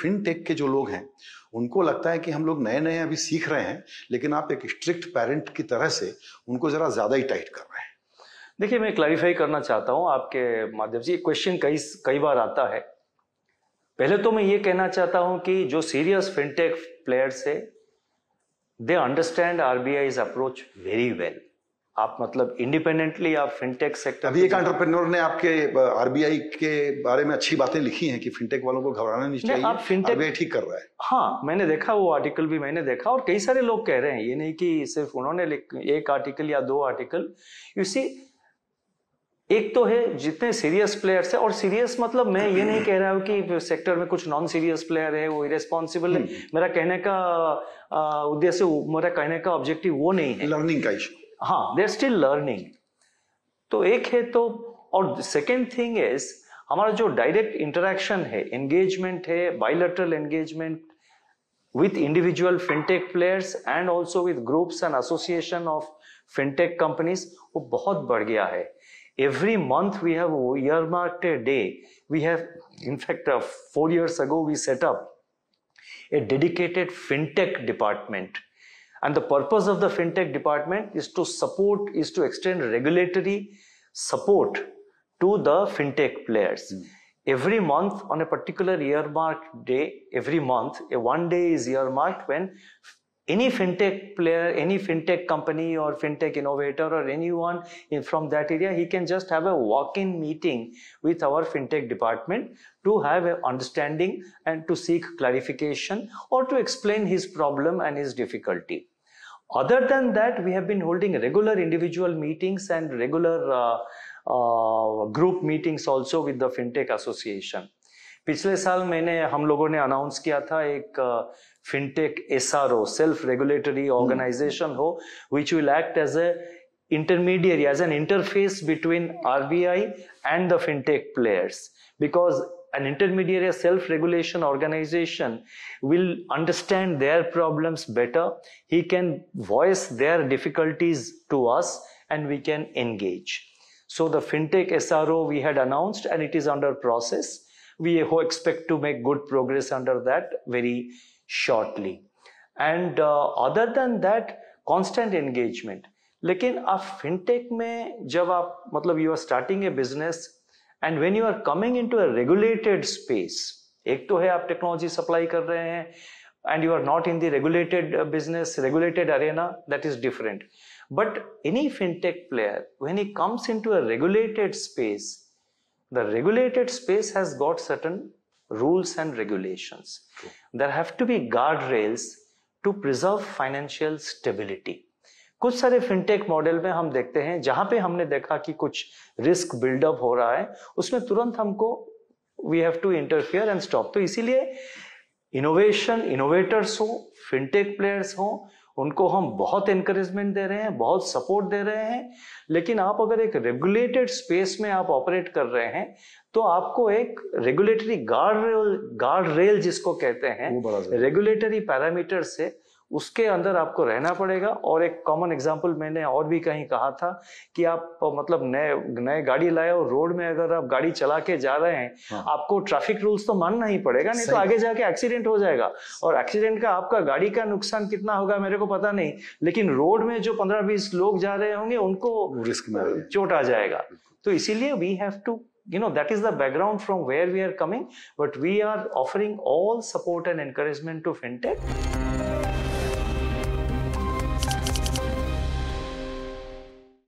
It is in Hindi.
फिनटेक के जो लोग हैं उनको लगता है कि हम लोग नए नए अभी सीख रहे हैं लेकिन आप एक स्ट्रिक्ट पेरेंट की तरह से उनको ज़रा ज़्यादा ही टाइट कर रहे हैं देखिए मैं क्लैरिफाई करना चाहता हूँ आपके माध्यम से क्वेश्चन कई कई बार आता है पहले तो मैं ये कहना चाहता हूं कि जो सीरियस फिनटेक प्लेयर्स है they understand RBI approach very well आप मतलब इंडिपेंडेंटली आप फिनटेक सेक्टर अभी एक एंटरप्रेन्योर ने आपके आरबीआई uh, के बारे में अच्छी बातें लिखी हैं कि फिनटेक वालों को घबराना नहीं चाहिए आप फिनटेक ठीक कर रहा है हाँ मैंने देखा वो आर्टिकल भी मैंने देखा और कई सारे लोग कह रहे हैं ये नहीं कि सिर्फ उन्होंने एक आर्टिकल या दो आर्टिकल इसी एक तो है जितने सीरियस प्लेयर्स है और सीरियस मतलब मैं ये नहीं कह रहा हूँ कि सेक्टर में कुछ नॉन सीरियस प्लेयर है वो इरेस्पॉन्सिबल है हम्म। मेरा कहने का uh, उद्देश्य मेरा कहने का ऑब्जेक्टिव वो नहीं है लर्निंग का इशू हाँ दे स्टिल लर्निंग तो एक है तो और सेकेंड थिंग इज हमारा जो डायरेक्ट इंटरेक्शन है एंगेजमेंट है bilateral engagement with individual fintech players and also with groups and association of fintech companies वो बहुत बढ़ गया है every month we have earmarked day we have in fact four years ago we set up a dedicated fintech department And the purpose of the FinTech department is to support, is to extend regulatory support to the FinTech players. Mm. Every month on a particular earmarked day, every month, a one day is earmarked when any fintech player, any fintech company or fintech innovator or anyone in, from that area, he can just have a walk-in meeting with our fintech department to have an understanding and to seek clarification or to explain his problem and his difficulty. Other than that, we have been holding regular individual meetings and regular uh, uh, group meetings also with the fintech association. पिछले साल मैंने हम लोगों ने अनाउंस किया था एक fintech S R O self regulatory organisation हो which will act as a intermediary as an interface between RBI and the fintech players because an intermediary self-regulation organization will understand their problems better. He can voice their difficulties to us and we can engage. So the fintech SRO we had announced and it is under process we expect to make good progress under that very shortly. And uh, other than that, constant engagement. लेकिन in फिनटेक में जब आप मतलब you are starting a business and when you are coming into a regulated space एक तो है technology, technology supply and you are not in the regulated uh, business regulated arena that is different but any fintech player when he comes into a regulated space the regulated space has got certain rules and regulations. True. There have to be guardrails to preserve financial stability. कुछ सारे फिनटेक मॉडल में हम देखते हैं जहां पे हमने देखा कि कुछ रिस्क बिल्डअप हो रहा है उसमें तुरंत हमको we have to interfere and stop तो इसीलिए इनोवेशन इनोवेटर्स हो फिनटेक प्लेयर्स हो उनको हम बहुत इंकरेजमेंट दे रहे हैं बहुत सपोर्ट दे रहे हैं लेकिन आप अगर एक रेगुलेटेड स्पेस में आप ऑपरेट कर रहे हैं तो आपको एक regulatory guard rail guard rail जिसको कहते हैं रेगुलेटरी पैरामीटर से उसके अंदर आपको रहना पड़ेगा और एक कॉमन एग्जाम्पल मैंने और भी कहीं कहा था कि आप मतलब नए नए गाड़ी लाए और रोड में अगर आप गाड़ी चला के जा रहे हैं हाँ। आपको ट्रैफिक रूल्स तो मानना ही पड़ेगा नहीं तो आगे जाके एक्सीडेंट हो जाएगा और एक्सीडेंट का आपका गाड़ी का नुकसान कितना होगा मेरे को पता नहीं लेकिन रोड में जो पंद्रह बीस लोग जा रहे होंगे उनको रिस्क में चोट आ जाएगा तो इसीलिए we have to you know that is the background from where we are coming but we are offering all support and encouragement to fintech